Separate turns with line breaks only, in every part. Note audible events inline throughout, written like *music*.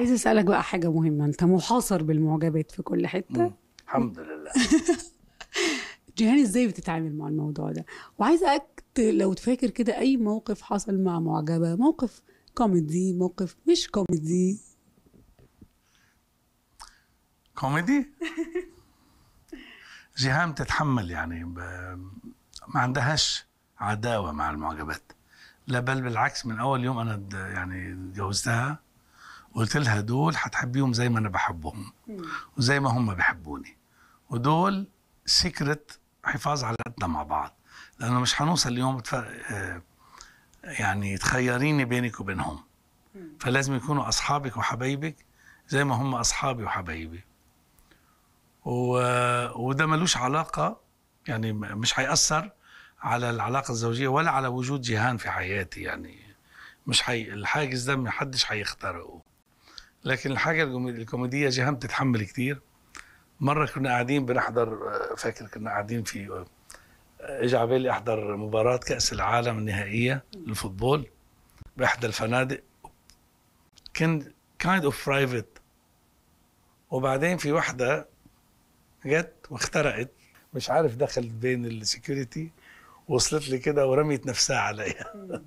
عايز اسالك بقى حاجه مهمه انت محاصر بالمعجبات في كل حته مم.
الحمد لله
*laughs* جيهان ازاي بتتعامل مع الموضوع ده وعايزاك لو تفاكر كده اي موقف حصل مع معجبه موقف كوميدي موقف مش كوميدي
كوميدي جيهان تتحمل يعني ب... ما عندهاش عداوه مع المعجبات لا بل بالعكس من اول يوم انا يعني اتجوزتها قلت لها دول هتحبيهم زي ما انا بحبهم وزي ما هم بيحبوني ودول سيكرت حفاظ على علاقتنا مع بعض لانه مش هنوصل اليوم آه، يعني تخيريني بينك وبينهم فلازم يكونوا اصحابك وحبايبك زي ما هم اصحابي وحبايبي و... وده ملوش علاقه يعني مش هيأثر على العلاقه الزوجيه ولا على وجود جيهان في حياتي يعني مش حي... الحاجز ده محدش هيخترقه لكن الحاجه الكوميديه جهام تتحمل كتير مره كنا قاعدين بنحضر فاكر كنا قاعدين في اجى على بالي احضر مباراه كاس العالم النهائيه للفوتبول باحدى الفنادق كان كايند اوف برايفت وبعدين في واحده جت واخترقت مش عارف دخلت بين السكيورتي وصلت لي كده ورميت نفسها عليا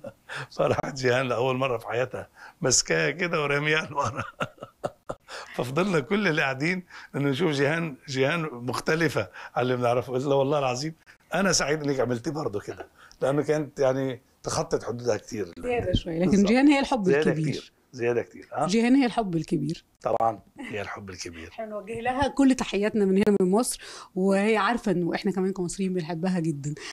*laughs* فراحت جيهان لاول مره في حياتها مسكاها كده ورميها لورا ففضلنا كل اللي قاعدين انه نشوف جيهان جيهان مختلفه عن اللي بنعرفه قلت له والله العظيم انا سعيد انك عملتي برضه كده لانه كانت يعني تخطت حدودها كتير
زياده شويه لكن بالزبط. جيهان هي الحب زيادة الكبير كتير.
زياده كتير ها
جيهان هي الحب
الكبير طبعا هي الحب الكبير
احنا نوجه لها كل تحياتنا من هنا من مصر وهي عارفه انه احنا كمان كمصريين بنحبها جدا